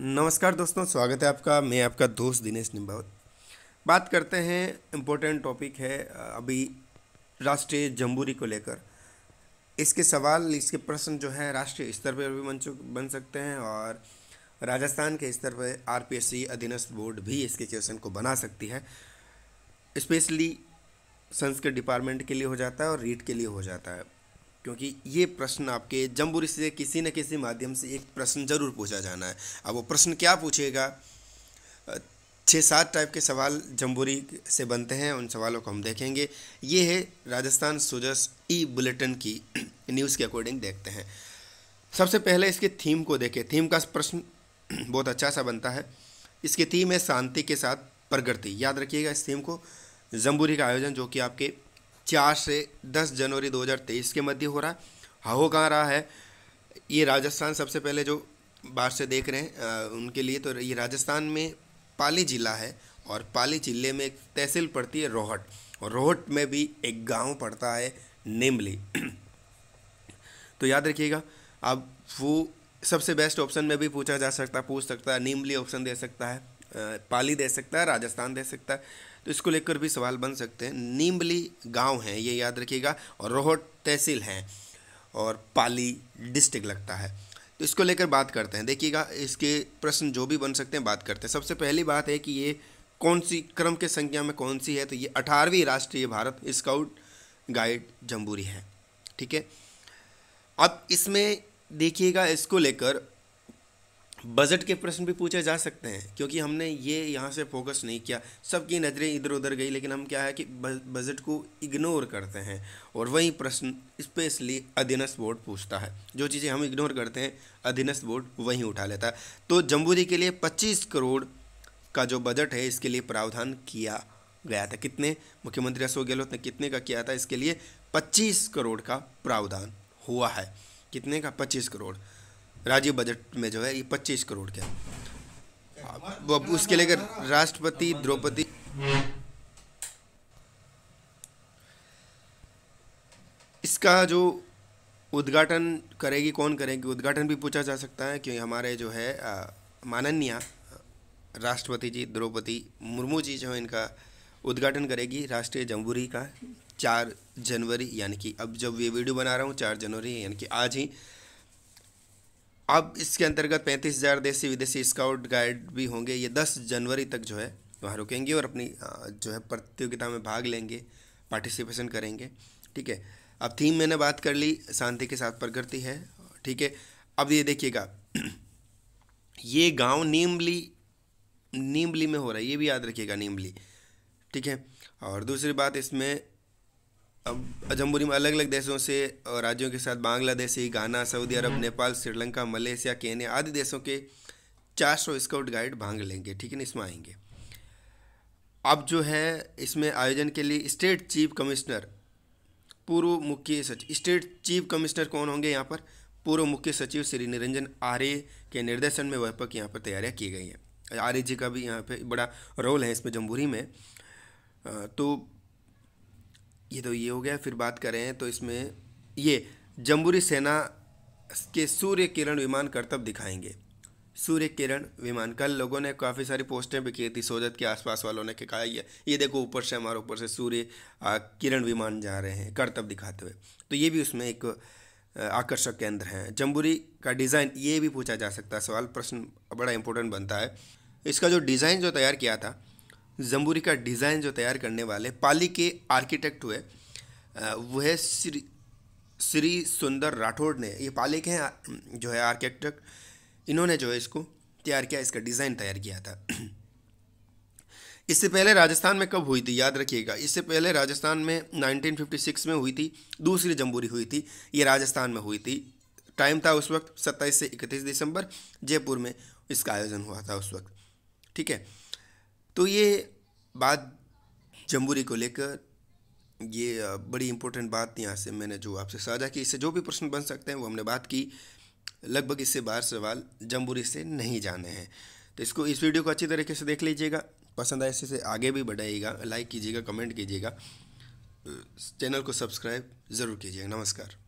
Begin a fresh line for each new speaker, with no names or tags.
नमस्कार दोस्तों स्वागत है आपका मैं आपका दोस्त दिनेश निम्बावत बात करते हैं इम्पोर्टेंट टॉपिक है अभी राष्ट्रीय जम्बूरी को लेकर इसके सवाल इसके प्रश्न जो हैं राष्ट्रीय स्तर पर भी बन चुक बन सकते हैं और राजस्थान के स्तर पर आर अधीनस्थ बोर्ड भी इसके क्वेश्चन को बना सकती है स्पेशली संस्कृत डिपार्टमेंट के लिए हो जाता है और रीट के लिए हो जाता है क्योंकि ये प्रश्न आपके जम्बूरी से किसी न किसी माध्यम से एक प्रश्न जरूर पूछा जाना है अब वो प्रश्न क्या पूछेगा छः सात टाइप के सवाल जम्बूरी से बनते हैं उन सवालों को हम देखेंगे ये है राजस्थान सुजस ई बुलेटिन की न्यूज़ के अकॉर्डिंग देखते हैं सबसे पहले इसके थीम को देखें थीम का प्रश्न बहुत अच्छा सा बनता है इसकी थीम है शांति के साथ प्रगति याद रखिएगा इस थीम को जम्बूरी का आयोजन जो कि आपके चार से दस जनवरी 2023 के मध्य हो रहा है हो कहाँ रहा है ये राजस्थान सबसे पहले जो बाहर से देख रहे हैं उनके लिए तो ये राजस्थान में पाली ज़िला है और पाली जिले में एक तहसील पड़ती है रोहट और रोहट में भी एक गांव पड़ता है नेमली तो याद रखिएगा अब वो सबसे बेस्ट ऑप्शन में भी पूछा जा सकता पूछ सकता है नेमली ऑप्शन दे सकता है पाली दे सकता है राजस्थान दे सकता है तो इसको लेकर भी सवाल बन सकते हैं नीमली गांव है ये याद रखिएगा और रोहट तहसील हैं और पाली डिस्ट्रिक्ट लगता है तो इसको लेकर बात करते हैं देखिएगा इसके प्रश्न जो भी बन सकते हैं बात करते हैं सबसे पहली बात है कि ये कौन सी क्रम के संख्या में कौन सी है तो ये अठारहवीं राष्ट्रीय भारत स्काउट गाइड जम्बूरी है ठीक है अब इसमें देखिएगा इसको लेकर बजट के प्रश्न भी पूछे जा सकते हैं क्योंकि हमने ये यहाँ से फोकस नहीं किया सबकी नज़रें इधर उधर गई लेकिन हम क्या है कि बजट को इग्नोर करते हैं और वही प्रश्न स्पेशली अधीनस्थ बोर्ड पूछता है जो चीज़ें हम इग्नोर करते हैं अधीनस्थ बोर्ड वहीं उठा लेता है तो जम्बूरी के लिए पच्चीस करोड़ का जो बजट है इसके लिए प्रावधान किया गया था कितने मुख्यमंत्री अशोक गहलोत ने कितने का किया था इसके लिए पच्चीस करोड़ का प्रावधान हुआ है कितने का पच्चीस करोड़ राज्य बजट में जो है ये पच्चीस करोड़ का वो उसके लेकर राष्ट्रपति द्रौपदी इसका जो उद्घाटन करेगी कौन करेगी उद्घाटन भी पूछा जा सकता है क्योंकि हमारे जो है माननीय राष्ट्रपति जी द्रौपदी मुर्मू जी जो है इनका उद्घाटन करेगी राष्ट्रीय जमहूरी का चार जनवरी यानी कि अब जब ये वीडियो बना रहा हूँ चार जनवरी यानी कि आज ही अब इसके अंतर्गत पैंतीस हज़ार देसी विदेशी स्काउट गाइड भी होंगे ये दस जनवरी तक जो है वहाँ रुकेंगे और अपनी जो है प्रतियोगिता में भाग लेंगे पार्टिसिपेशन करेंगे ठीक है अब थीम मैंने बात कर ली शांति के साथ प्रकृति है ठीक है अब ये देखिएगा ये गांव नीमली नीमली में हो रहा है ये भी याद रखिएगा नीमली ठीक है और दूसरी बात इसमें अब जम्बूरी में अलग अलग देशों से और राज्यों के साथ बांग्लादेशी गाना सऊदी अरब हम्म। नेपाल श्रीलंका मलेशिया केन्या आदि देशों के चार सौ स्काउट गाइड भाग लेंगे ठीक है ना इसमें आएंगे अब जो है इसमें आयोजन के लिए स्टेट चीफ कमिश्नर पूर्व मुख्य सचिव स्टेट चीफ कमिश्नर कौन होंगे यहाँ पर पूर्व मुख्य सचिव श्री निरंजन आर्य के निर्देशन में व्यापक यहाँ पर तैयारियाँ की गई हैं आर्य जी का भी यहाँ पर बड़ा रोल है इसमें जम्बूरी में तो ये तो ये हो गया फिर बात करें तो इसमें ये जम्बूरी सेना के सूर्य किरण विमान करतब दिखाएंगे सूर्य किरण विमान कल लोगों ने काफ़ी सारी पोस्टें भी की थी सोजत के आसपास वालों ने कहा ये ये देखो ऊपर से हमारे ऊपर से सूर्य किरण विमान जा रहे हैं करतब दिखाते हुए तो ये भी उसमें एक आकर्षक केंद्र हैं जम्बूरी का डिज़ाइन ये भी पूछा जा सकता है सवाल प्रश्न बड़ा इंपॉर्टेंट बनता है इसका जो डिज़ाइन जो तैयार किया था जम्बूरी का डिज़ाइन जो तैयार करने वाले पाली के आर्किटेक्ट हुए वह श्री श्री सुंदर राठौड़ ने ये पाली के हैं जो है आर्किटेक्ट इन्होंने जो है इसको तैयार किया इसका डिज़ाइन तैयार किया था इससे पहले राजस्थान में कब हुई थी याद रखिएगा इससे पहले राजस्थान में 1956 में हुई थी दूसरी जम्बूरी हुई थी ये राजस्थान में हुई थी टाइम था उस वक्त 27 से 31 दिसंबर जयपुर में इसका आयोजन हुआ था उस वक्त ठीक है तो ये बात जम्बूरी को लेकर ये बड़ी इंपॉर्टेंट बात यहाँ से मैंने जो आपसे साझा की इससे जो भी प्रश्न बन सकते हैं वो हमने बात की लगभग इससे बाहर सवाल जम्बूरी से नहीं जाने हैं तो इसको इस वीडियो को अच्छी तरीके से देख लीजिएगा पसंद आए इससे आगे भी बढ़ाइएगा लाइक कीजिएगा कमेंट कीजिएगा चैनल को सब्सक्राइब ज़रूर कीजिएगा नमस्कार